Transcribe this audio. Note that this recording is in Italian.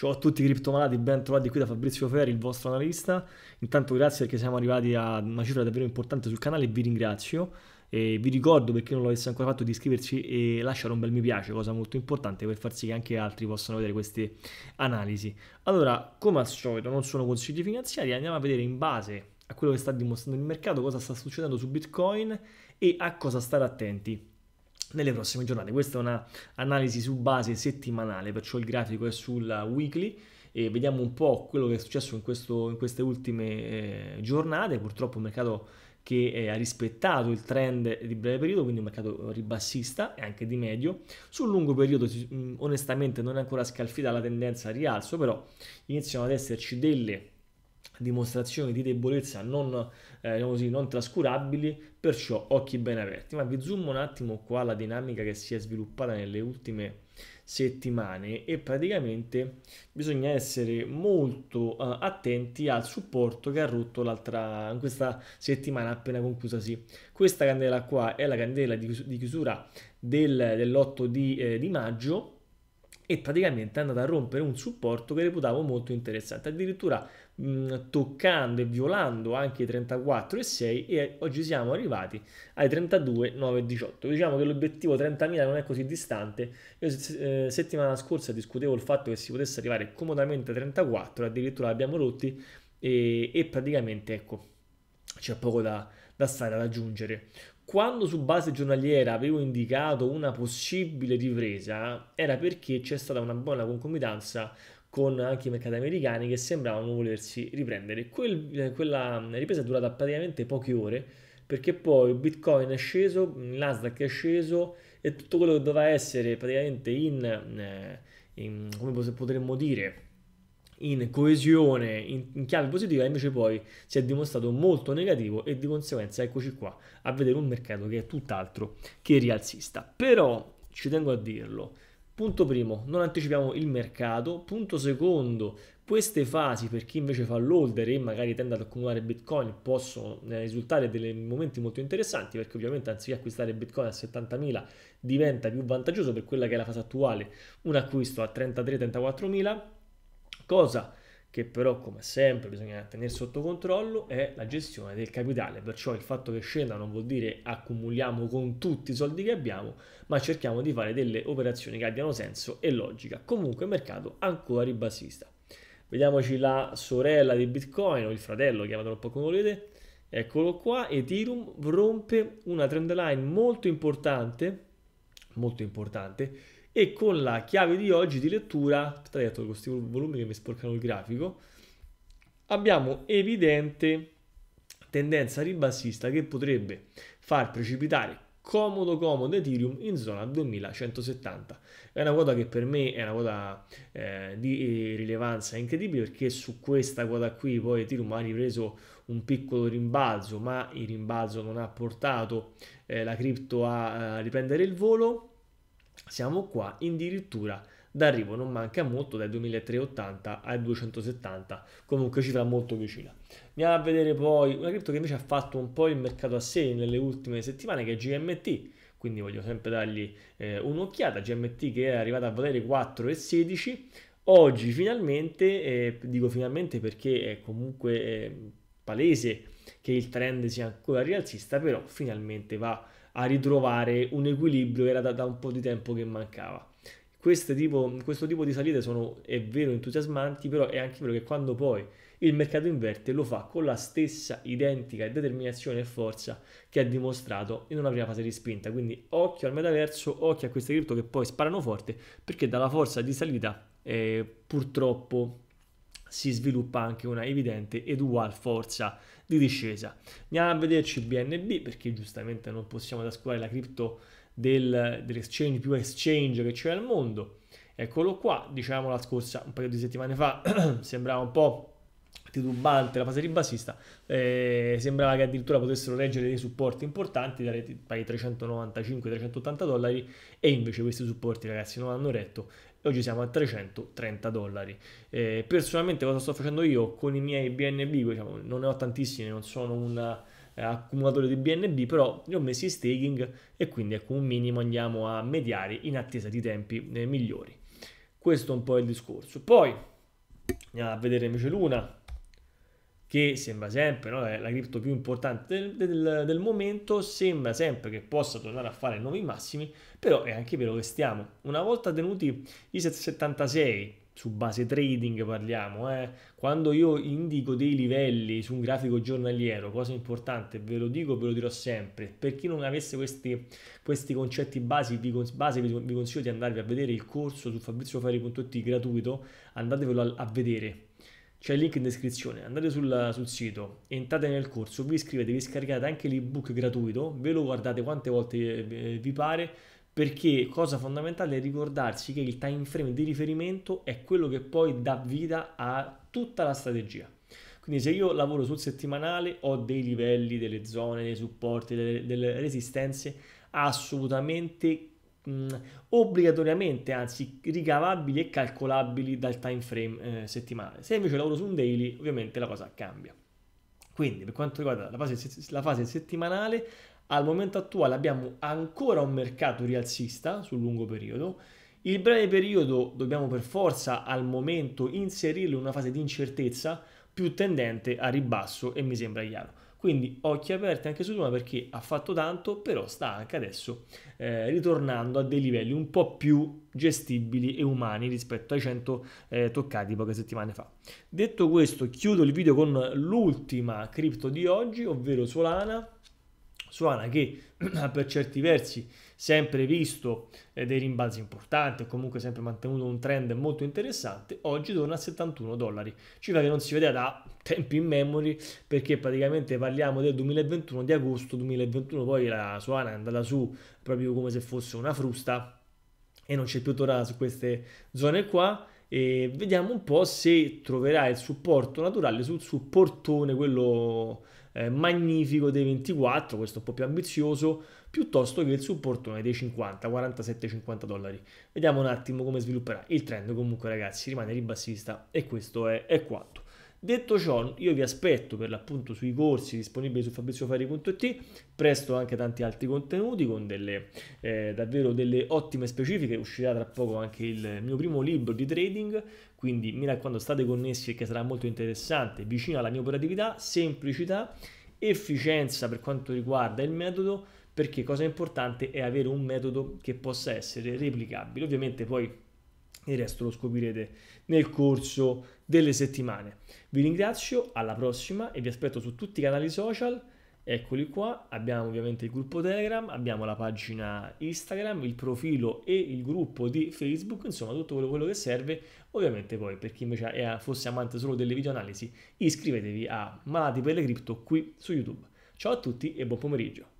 Ciao a tutti criptomalati, ben trovati qui da Fabrizio Ferri, il vostro analista. Intanto grazie perché siamo arrivati a una cifra davvero importante sul canale vi ringrazio. E vi ricordo per chi non l'avesse ancora fatto di iscriversi e lasciare un bel mi piace, cosa molto importante per far sì che anche altri possano vedere queste analisi. Allora, come al solito, non sono consigli finanziari, andiamo a vedere in base a quello che sta dimostrando il mercato cosa sta succedendo su Bitcoin e a cosa stare attenti nelle prossime giornate. Questa è un'analisi su base settimanale, perciò il grafico è sulla weekly e vediamo un po' quello che è successo in, questo, in queste ultime eh, giornate. Purtroppo il mercato che eh, ha rispettato il trend di breve periodo, quindi un mercato ribassista e anche di medio. Sul lungo periodo onestamente non è ancora scalfita la tendenza al rialzo, però iniziano ad esserci delle dimostrazioni di debolezza non, eh, diciamo così, non trascurabili, perciò occhi ben aperti. Ma vi zoom un attimo qua la dinamica che si è sviluppata nelle ultime settimane e praticamente bisogna essere molto uh, attenti al supporto che ha rotto l'altra questa settimana appena conclusa sì questa candela qua è la candela di, chiusura del, dell'8 di, eh, di maggio e praticamente è andata a rompere un supporto che reputavo molto interessante, addirittura mh, mm, toccando e violando anche i 34,6 e oggi siamo arrivati ai e 18. Diciamo che l'obiettivo 30.000 non è così distante, io eh, settimana scorsa discutevo il fatto che si potesse arrivare comodamente a 34, addirittura abbiamo rotti e, e praticamente ecco c'è poco da, da stare ad aggiungere. Quando su base giornaliera avevo indicato una possibile ripresa era perché c'è stata una buona concomitanza con anche i mercati americani che sembravano volersi riprendere. Quel, quella ripresa è durata praticamente poche ore perché poi Bitcoin è sceso, Nasdaq è sceso e tutto quello che doveva essere praticamente in, eh, in come potremmo dire, in coesione, in, in chiave positiva, invece poi si è dimostrato molto negativo e di conseguenza eccoci qua a vedere un mercato che è tutt'altro che rialzista. Però, ci tengo a dirlo, Punto primo, non anticipiamo il mercato. Punto secondo, queste fasi per chi invece fa l'holder e magari tende ad accumulare bitcoin possono eh, risultare dei momenti molto interessanti perché ovviamente anziché acquistare bitcoin a 70.000 diventa più vantaggioso per quella che è la fase attuale un acquisto a 33-34.000 Cosa che però, come sempre, bisogna tenere sotto controllo è la gestione del capitale. Perciò il fatto che scenda non vuol dire accumuliamo con tutti i soldi che abbiamo, ma cerchiamo di fare delle operazioni che abbiano senso e logica. Comunque mercato ancora ribassista. Vediamoci la sorella di Bitcoin o il fratello, chiamatelo un po' come volete. Eccolo qua, Ethereum rompe una trend line molto importante, molto importante, e con la chiave di oggi di lettura, aspettate con questi volumi che mi sporcano il grafico, abbiamo evidente tendenza ribassista che potrebbe far precipitare comodo comodo Ethereum in zona 2170. È una quota che per me è una quota eh, di eh, rilevanza incredibile perché su questa quota qui poi Ethereum ha ripreso un piccolo rimbalzo, ma il rimbalzo non ha portato eh, la cripto a, a eh, riprendere il volo siamo qua addirittura d'arrivo non manca molto dai 2380 ai 270 comunque cifra molto vicina andiamo a vedere poi una cripto che invece ha fatto un po' il mercato a sé nelle ultime settimane che è GMT quindi voglio sempre dargli eh, un'occhiata GMT che è arrivata a valere 4,16 oggi finalmente eh, dico finalmente perché è comunque eh, palese che il trend sia ancora rialzista però finalmente va a ritrovare un equilibrio era da, da un po' di tempo che mancava. Tipo, questo tipo di salite sono, è vero, entusiasmanti, però è anche vero che quando poi il mercato inverte lo fa con la stessa identica determinazione e forza che ha dimostrato in una prima fase di spinta. Quindi occhio al metaverso, occhio a queste cripto che poi sparano forte, perché dalla forza di salita eh, purtroppo si sviluppa anche una evidente ed ugual forza di discesa. Andiamo a vederci BNB perché giustamente non possiamo trascurare la cripto del, dell'exchange più exchange che c'è al mondo. Eccolo qua, diciamo la scorsa, un paio di settimane fa, sembrava un po' titubante la fase ribassista, eh, sembrava che addirittura potessero reggere dei supporti importanti dai 395-380 dollari e invece questi supporti ragazzi non hanno retto oggi siamo a 330 dollari. Eh, personalmente cosa sto facendo io con i miei BNB, diciamo, non ne ho tantissimi, non sono un eh, accumulatore di BNB, però li ho messi in staking e quindi ecco un minimo andiamo a mediare in attesa di tempi eh, migliori. Questo è un po' il discorso. Poi andiamo a vedere invece l'una, che sembra sempre no, la cripto più importante del, del, del, momento, sembra sempre che possa tornare a fare nuovi massimi, però è anche vero che stiamo, una volta tenuti i 76, su base trading parliamo, eh, quando io indico dei livelli su un grafico giornaliero, cosa importante, ve lo dico, ve lo dirò sempre, per chi non avesse questi, questi concetti basi vi, base, vi, vi consiglio di andarvi a vedere il corso su fabrizioferri.it gratuito, andatevelo a, a vedere, c'è il link in descrizione, andate sul, sul, sito, entrate nel corso, vi iscrivete, vi scaricate anche l'ebook gratuito, ve lo guardate quante volte eh, eh, vi pare, perché cosa fondamentale è ricordarsi che il time frame di riferimento è quello che poi dà vita a tutta la strategia. Quindi se io lavoro sul settimanale ho dei livelli, delle zone, dei supporti, delle, delle resistenze assolutamente mh, obbligatoriamente, anzi ricavabili e calcolabili dal time frame eh, settimanale. Se invece lavoro su un daily, ovviamente la cosa cambia. Quindi per quanto riguarda la fase, la fase settimanale, al momento attuale abbiamo ancora un mercato rialzista sul lungo periodo, il breve periodo dobbiamo per forza al momento inserirlo in una fase di incertezza più tendente a ribasso e mi sembra chiaro. Quindi occhi aperti anche su Duma perché ha fatto tanto, però sta anche adesso eh, ritornando a dei livelli un po' più gestibili e umani rispetto ai 100 eh, toccati poche settimane fa. Detto questo, chiudo il video con l'ultima cripto di oggi, ovvero Solana Suana che per certi versi sempre visto eh, dei rimbalzi importanti o comunque sempre mantenuto un trend molto interessante, oggi torna a 71 dollari, cifra che non si vedeva da tempi in memory perché praticamente parliamo del 2021, di agosto 2021, poi la Suana è andata su proprio come se fosse una frusta e non c'è più tornata su queste zone qua e vediamo un po' se troverà il supporto naturale sul supportone, quello eh, magnifico dei 24, questo un po' più ambizioso, piuttosto che il supportone dei 50, 47-50 dollari. Vediamo un attimo come svilupperà il trend, comunque ragazzi rimane ribassista e questo è, è quanto. Detto ciò, io vi aspetto per l'appunto sui corsi disponibili su fabriziofari.it, presto anche tanti altri contenuti con delle, eh, davvero delle ottime specifiche, uscirà tra poco anche il mio primo libro di trading, quindi mi raccomando state connessi che sarà molto interessante, vicino alla mia operatività, semplicità, efficienza per quanto riguarda il metodo, perché cosa importante è avere un metodo che possa essere replicabile. Ovviamente poi il resto lo scoprirete nel corso delle settimane. Vi ringrazio, alla prossima e vi aspetto su tutti i canali social. Eccoli qua, abbiamo ovviamente il gruppo Telegram, abbiamo la pagina Instagram, il profilo e il gruppo di Facebook, insomma tutto quello che serve. Ovviamente poi per chi invece è, fosse amante solo delle videoanalisi, iscrivetevi a Malati per le Cripto qui su YouTube. Ciao a tutti e buon pomeriggio.